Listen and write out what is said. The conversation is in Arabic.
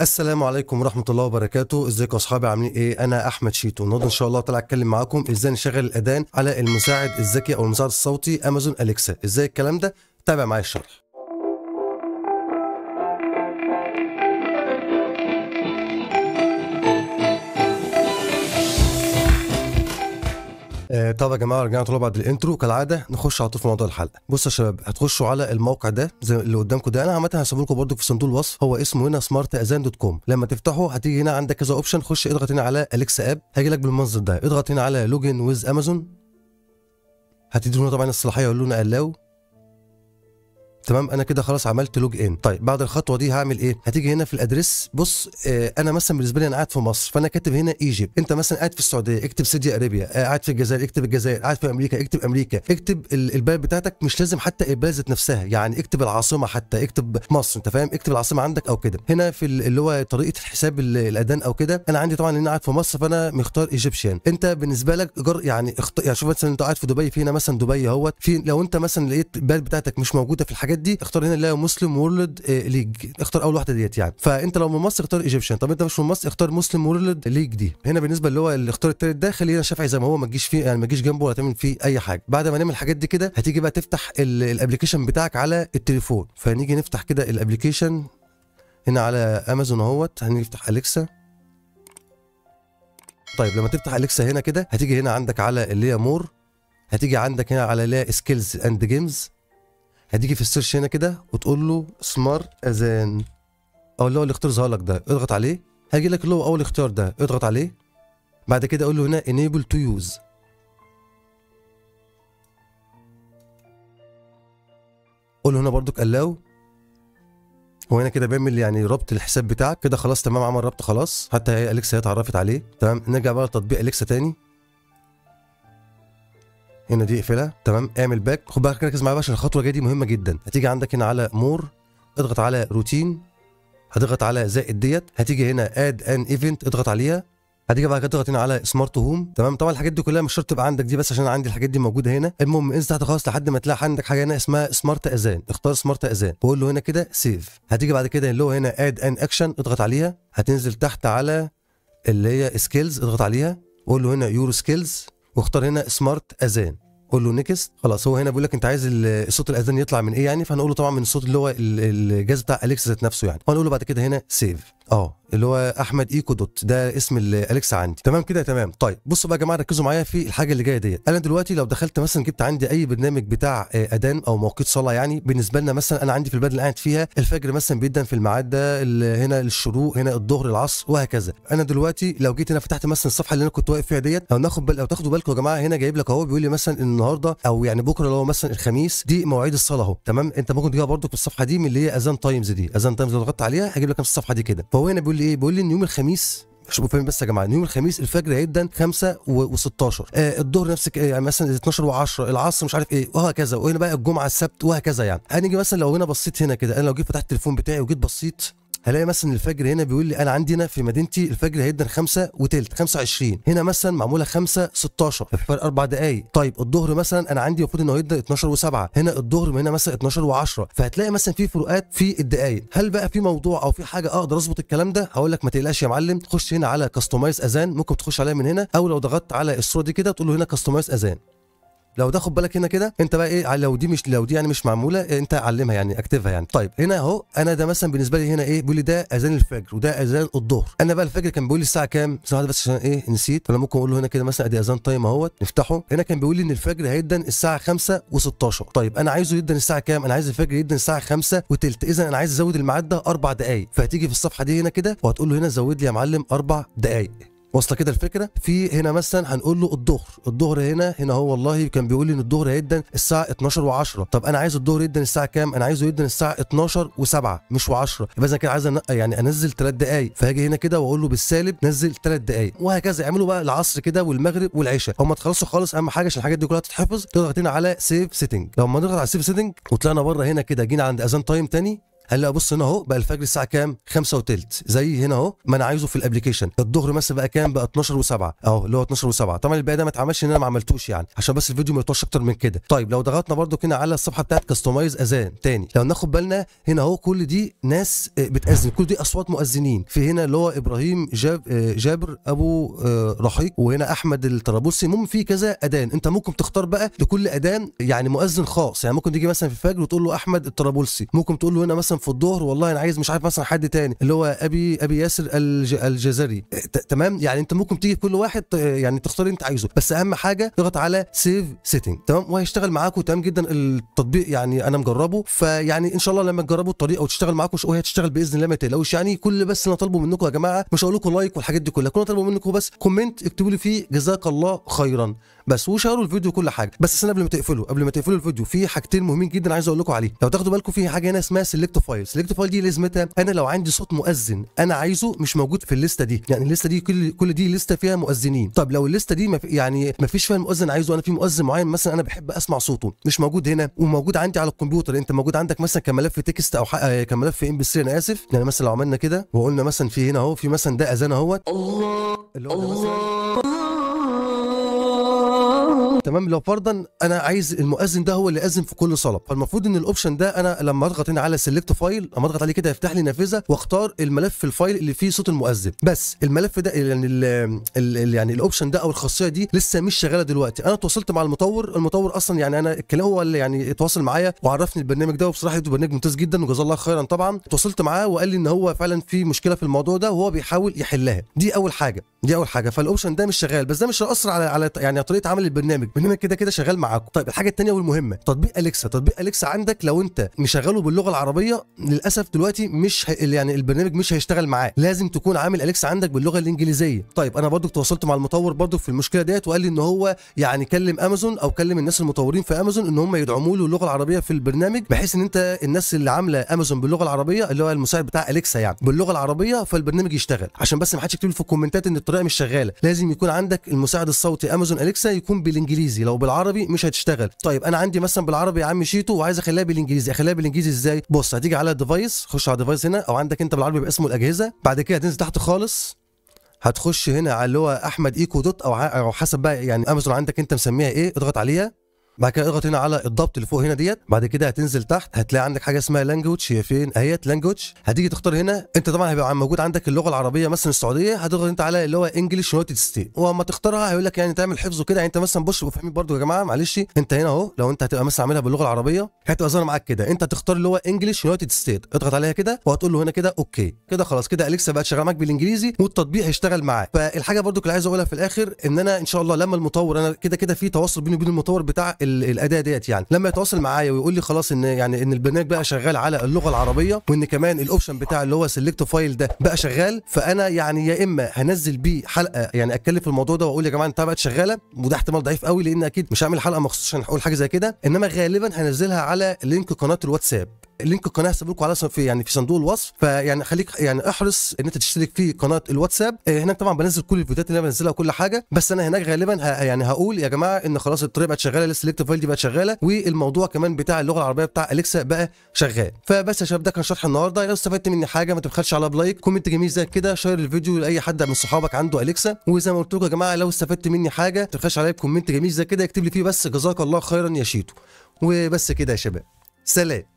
السلام عليكم ورحمة الله وبركاته، ازيكم اصحابي عاملين ايه؟ أنا أحمد شيتو، النهارده إن شاء الله طالع أتكلم معاكم ازاي نشغل الأذان على المساعد الذكي أو المساعد الصوتي أمازون أليكسا، ازاي الكلام ده؟ تابع معايا الشرح. طب يا جماعه رجعنا طلاب بعد الانترو كالعاده نخش على طول في موضوع الحلقه بصوا يا شباب هتخشوا على الموقع ده زي اللي قدامكم ده انا عامه هسيب لكم برده في صندوق الوصف هو اسمه هنا سمارت اذان دوت كوم لما تفتحه هتيجي هنا عندك كذا اوبشن خش اضغط هنا على اليكس اب هيجي لك بالمنظر ده اضغط هنا على لوجن ويز امازون هتدي طبعا الصلاحيه يقول لنا الاو تمام انا كده خلاص عملت لوج ان طيب بعد الخطوه دي هعمل ايه هتيجي هنا في الادريس بص آه انا مثلا بالنسبه لي انا قاعد في مصر فانا كاتب هنا ايجيبت انت مثلا قاعد في السعوديه اكتب سعوديه آه، اريبيا قاعد في الجزائر اكتب الجزائر قاعد في امريكا اكتب امريكا اكتب البلد بتاعتك مش لازم حتى البلد ذات نفسها يعني اكتب العاصمه حتى اكتب مصر انت فاهم اكتب العاصمه عندك او كده هنا في اللي هو طريقه حساب الادان او كده انا عندي طبعا انا قاعد في مصر فانا مختار ايجيبشن انت بالنسبه لك جر يعني اخت... يعني شوف مثلا انت قاعد في دبي في هنا مثلا دبي اهوت في لو انت مثلا لقيت البلد بتاعتك مش موجوده في الحاجات الحاجات دي اختار هنا اللي هي مسلم وورلد آه، ليج اختار اول واحده ديت يعني فانت لو من مصر اختار ايجيبشن طب انت مش من مصر اختار مسلم وورلد ليج دي هنا بالنسبه اللي هو الاختيار الثالث ده خلينا شافعي زي ما هو ما تجيش فيه يعني ما تجيش جنبه ولا تعمل فيه اي حاجه بعد ما نعمل الحاجات دي كده هتيجي بقى تفتح الابلكيشن بتاعك على التليفون فنيجي نفتح كده الابلكيشن هنا على امازون اهوت هنفتح اليكسا طيب لما تفتح اليكسا هنا كده هتيجي هنا عندك على اللي هي مور هتيجي عندك هنا على اللي هي سكيلز اند جيمز هتيجي في السيرش هنا كده وتقول له سمارت اذان او اللي هو الاختيار ظهر لك ده اضغط عليه هيجي لك اللي هو اول اختيار ده اضغط عليه بعد كده اقول له هنا انيبل تو يوز قول له هنا بردك الاو وهنا كده بيعمل يعني ربط الحساب بتاعك كده خلاص تمام عمل ربط خلاص حتى هي اليكسا هي اتعرفت عليه تمام نرجع بقى لتطبيق اليكسا تاني هنا دي اقفلها تمام اعمل باك خد بالك ركز معايا بقى عشان الخطوه الجايه دي مهمه جدا هتيجي عندك هنا على مور اضغط على روتين هتضغط على زائد ديت هتيجي هنا اد ان ايفنت اضغط عليها هتيجي بعد كده تضغط هنا على سمارت هوم تمام طبعا الحاجات دي كلها مش شرط تبقى عندك دي بس عشان عندي الحاجات دي موجوده هنا المهم انزل تحت خالص لحد ما تلاقي عندك حاجه هنا اسمها سمارت اذان اختار سمارت اذان بقول له هنا كده سيف هتيجي بعد كده اللي هو هنا اد ان اكشن اضغط عليها هتنزل تحت على اللي هي سكيلز اضغط عليها قول له هنا يور سكيلز واختار هنا سمارت اذان قول له نيكست خلاص هو هنا بيقول لك انت عايز صوت الاذان يطلع من ايه يعني فهنقول له طبعا من الصوت اللي هو الجهاز بتاع اليكس ذات نفسه يعني هنقول له بعد كده هنا سيف اه اللي هو احمد ايكو دوت ده اسم الاليكسا عندي تمام كده تمام طيب بصوا بقى يا جماعه ركزوا معايا في الحاجه اللي جايه ديت انا دلوقتي لو دخلت مثلا جبت عندي اي برنامج بتاع آه، اذان او مواقيت صلاه يعني بالنسبه لنا مثلا انا عندي في البلد اللي قاعد فيها الفجر مثلا بيبدا في الميعاد ده هنا الشروق هنا الظهر العصر وهكذا انا دلوقتي لو جيت هنا فتحت مثلا الصفحه اللي انا كنت واقف فيها ديت لو ناخد بال او تاخدوا بالكم يا جماعه هنا جايب لك اهو بيقول لي مثلا النهارده او يعني بكره اللي هو مثلا الخميس دي مواعيد الصلاه اهو تمام انت ممكن تجيبها برضك الصفحه دي من اللي هي اذان تايمز دي اذان تايمز لو ضغطت عليها هجيب لك نفس الصفحه دي كده فهو هنا بيقول بيقول لي ايه بيقول لي ان يوم الخميس شوفوا فاهم بس يا جماعه يوم الخميس الفجر جدا 5 و16 آه الظهر نفس يعني مثلا 12 و10 العصر مش عارف ايه وهكذا وهنا بقى الجمعه السبت وهكذا يعني هنيجي مثلا لو هنا بصيت هنا كده انا لو جيت فتحت التليفون بتاعي وجيت بصيت هلاقي مثلا الفجر هنا بيقول لي انا عندي هنا في مدينتي الفجر هيبدا 5 وثلث 25 هنا مثلا معموله 5 16 فرق اربع دقائق طيب الظهر مثلا انا عندي المفروض انه يبدا 12 و7 هنا الظهر هنا مثلا 12 و10 فهتلاقي مثلا في فروقات في الدقائق هل بقى في موضوع او في حاجه اقدر اظبط الكلام ده هقول لك ما تقلقش يا معلم تخش هنا على كاستمايز اذان ممكن تخش عليها من هنا او لو ضغطت على الصوره دي كده تقول له هنا كاستمايز اذان لو تاخد بالك هنا كده انت بقى ايه لو دي مش لو دي يعني مش معموله اه، انت علمها يعني اكتفها يعني طيب هنا اهو انا ده مثلا بالنسبه لي هنا ايه بيقول لي ده اذان الفجر وده اذان الظهر انا بقى الفجر كان بيقول لي الساعه كام واحده بس عشان ايه نسيت فانا ممكن اقول له هنا كده مثلا ادي اذان تايم اهوت نفتحه هنا كان بيقول لي ان الفجر هيبدا الساعه 5 و16 طيب انا عايزه يبدا الساعه كام انا عايز الفجر يبدا الساعه 5 وثلث اذا انا عايز ازود الميعاد ده اربع دقائق فهتيجي في الصفحه دي هنا كده وهتقول له هنا زود لي يا معلم اربع دقائق واصله كده الفكره في هنا مثلا هنقول له الظهر الظهر هنا هنا هو والله كان بيقول لي ان الظهر جدا الساعه 12 و10 طب انا عايز الظهر جدا الساعه كام انا عايزه جدا الساعه 12 و7 مش و10 يبقى اذا كده عايز يعني انزل 3 دقائق فهاجي هنا كده واقول له بالسالب نزل 3 دقائق وهكذا اعملوا بقى العصر كده والمغرب والعشاء ما تخلصوا خالص اهم حاجه عشان الحاجات دي كلها تتحفظ تضغط هنا على سيف سيتنج لما نضغط على سيف سيتنج وطلعنا بره هنا كده جينا عند اذان تايم تاني هلا بص هنا اهو بقى الفجر الساعه كام 5 وثلث زي هنا اهو ما انا عايزه في الابلكيشن الظهر مثلا بقى كام بقى 12 و7 اهو اللي هو 12 و7 طبعا الباقي ده ما اتعملش ان انا ما عملتوش يعني عشان بس الفيديو ما يطولش اكتر من كده طيب لو ضغطنا برده كده على الصفحه بتاعت كاستمايز اذان تاني لو ناخد بالنا هنا اهو كل دي ناس آه، بتاذن كل دي اصوات مؤذنين في هنا اللي هو ابراهيم جاب آه، جابر ابو آه، رحيق وهنا احمد الطرابلسي المهم في كذا اذان انت ممكن تختار بقى لكل اذان يعني مؤذن خاص يعني ممكن تيجي مثلا في الفجر وتقول له احمد الطرابلسي ممكن تقول له هنا مثلا مثلا في الظهر والله انا عايز مش عارف مثلا حد تاني اللي هو ابي ابي ياسر الج... الجزري تمام يعني انت ممكن تيجي كل واحد يعني تختار اللي انت عايزه بس اهم حاجه تضغط على سيف سيتنج تمام وهيشتغل معاكم تمام جدا التطبيق يعني انا مجربه فيعني ان شاء الله لما تجربوا الطريقه وتشتغل معاكم وهي تشتغل باذن الله ما تقلقوش يعني كل بس اللي طالبه منكم يا جماعه مش هقول لكم لايك والحاجات دي كلها كل اللي طالبه منكم بس كومنت اكتبوا لي فيه جزاك الله خيرا بس وشاروا الفيديو كل حاجه بس استنى قبل ما تقفله قبل ما تقفلوا الفيديو في حاجتين مهمين جدا عايز اقول لكم عليه لو تاخدوا بالكم في حاجه هنا اسمها سيلكت فايل سيلكت فايل دي لازمتها انا لو عندي صوت مؤذن انا عايزه مش موجود في الليسته دي يعني الليسته دي كل كل دي لسته فيها مؤذنين طب لو الليسته دي مف... يعني ما فيش فيها مؤذن عايزه انا في مؤذن معين مثلا انا بحب اسمع صوته مش موجود هنا وموجود عندي على الكمبيوتر انت موجود عندك مثلا كملف تكست او حق... آه، كملف ام بي سي انا اسف يعني مثلا لو عملنا كده وقلنا مثلا في هنا اهو في مثلا ده اذان اهوت الله اللي هو الله تمام لو فرضا انا عايز المؤذن ده هو اللي يأذن في كل صلاه فالمفروض ان الاوبشن ده انا لما اضغط هنا على سيلكت فايل اما اضغط عليه كده يفتح لي نافذه واختار الملف الفايل اللي فيه صوت المؤذن بس الملف ده يعني الـ الـ يعني الاوبشن ده او الخاصيه دي لسه مش شغاله دلوقتي انا اتواصلت مع المطور المطور اصلا يعني انا الكلام هو اللي يعني اتواصل معايا وعرفني البرنامج ده وبصراحه ده برنامج ممتاز جدا وجزاه الله خيرا طبعا اتواصلت معاه وقال لي ان هو فعلا في مشكله في الموضوع ده وهو بيحاول يحلها دي اول حاجه دي اول حاجه فالاوبشن ده مش شغال بس ده مش هياثر على على يعني طريقه عمل البرنامج انما كده كده شغال معاكم طيب الحاجه الثانيه والمهمه تطبيق اليكسا تطبيق اليكسا عندك لو انت مشغله باللغه العربيه للاسف دلوقتي مش ه... يعني البرنامج مش هيشتغل معاه لازم تكون عامل اليكسا عندك باللغه الانجليزيه طيب انا برضو تواصلت مع المطور برضو في المشكله ديت وقال لي ان هو يعني كلم امازون او كلم الناس المطورين في امازون ان هم يدعموا له اللغه العربيه في البرنامج بحيث ان انت الناس اللي عامله امازون باللغه العربيه اللي هو المساعد بتاع اليكسا يعني باللغه العربيه فالبرنامج يشتغل عشان بس ما حدش يكتب في الكومنتات ان الطريقه مش شغاله لازم يكون عندك المساعد الصوتي امازون اليكسا يكون بالانجليزي بالانجليزي لو بالعربي مش هتشتغل طيب انا عندي مثلا بالعربي يا عم شيتو وعايز اخليها بالانجليزي اخليها بالانجليزي ازاي بص هتيجي على الديفايس خش على الديفايس هنا او عندك انت بالعربي باسمه الاجهزه بعد كده هتنزل تحت خالص هتخش هنا على اللي هو احمد ايكو دوت او حسب بقى يعني امازون عندك انت مسميها ايه اضغط عليها بعد كده اضغط هنا على الضبط اللي فوق هنا ديت بعد كده هتنزل تحت هتلاقي عندك حاجه اسمها لانجوج هي فين اهيت لانجوج هتيجي تختار هنا انت طبعا هيبقى موجود عندك اللغه العربيه مثلا السعوديه هتضغط انت على اللي هو انجلش يونايتد ستيت واما تختارها هيقول لك يعني تعمل حفظ وكده يعني انت مثلا بص فاهمين برده يا جماعه معلش انت هنا اهو لو انت هتبقى مثلا عاملها باللغه العربيه هتبقى ظاهره معاك كده انت هتختار اللي هو انجلش يونايتد ستيت اضغط عليها كده وهتقول له هنا كده اوكي كده خلاص كده اليكسا بقت شغاله معاك بالانجليزي والتطبيق هيشتغل معاك فالحاجه برده اللي عايز اقولها في الاخر ان انا ان شاء الله لما المطور انا كده كده في تواصل بيني وبين المطور بتاع الاداه ديت يعني لما يتواصل معايا ويقول لي خلاص ان يعني ان البرنامج بقى شغال على اللغه العربيه وان كمان الاوبشن بتاع اللي هو سيلكت فايل ده بقى شغال فانا يعني يا اما هنزل بيه حلقه يعني اتكلم في الموضوع ده واقول يا جماعه انت بقت شغاله وده احتمال ضعيف قوي لان اكيد مش هعمل حلقه مخصوص عشان اقول حاجه زي كده انما غالبا هنزلها على لينك قناه الواتساب لينك القناه لكم على في يعني في صندوق الوصف فيعني خليك يعني احرص ان انت تشترك في قناه الواتساب اه، هناك طبعا بنزل كل الفيديوهات اللي انا بنزلها وكل حاجه بس انا هناك غالبا ه... يعني هقول يا جماعه ان خلاص الطريقه بقت شغاله السلكت فايل دي بقت شغاله والموضوع كمان بتاع اللغه العربيه بتاع اليكسا بقى شغال فبس يا شباب ده كان شرح النهارده لو استفدت مني حاجه ما تبخلش على بلايك كومنت جميل زي كده شير الفيديو لاي حد من صحابك عنده اليكسا وزي ما قلت لكم يا جماعه لو استفدت مني حاجه ما تبخلش عليا بكومنت جميل زي كده اكتب لي فيه بس جزاك الله خيرا يا شيتو وبس كده يا شباب سلام